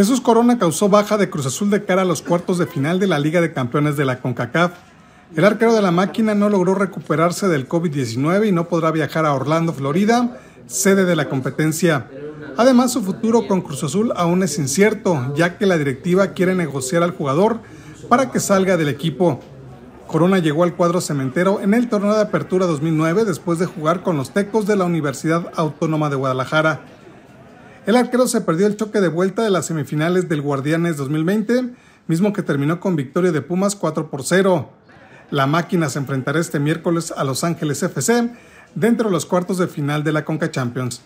Jesús Corona causó baja de Cruz Azul de cara a los cuartos de final de la Liga de Campeones de la CONCACAF. El arquero de la máquina no logró recuperarse del COVID-19 y no podrá viajar a Orlando, Florida, sede de la competencia. Además, su futuro con Cruz Azul aún es incierto, ya que la directiva quiere negociar al jugador para que salga del equipo. Corona llegó al cuadro cementero en el torneo de apertura 2009 después de jugar con los Tecos de la Universidad Autónoma de Guadalajara. El arquero se perdió el choque de vuelta de las semifinales del Guardianes 2020, mismo que terminó con victoria de Pumas 4 por 0. La máquina se enfrentará este miércoles a Los Ángeles FC dentro de los cuartos de final de la Conca Champions.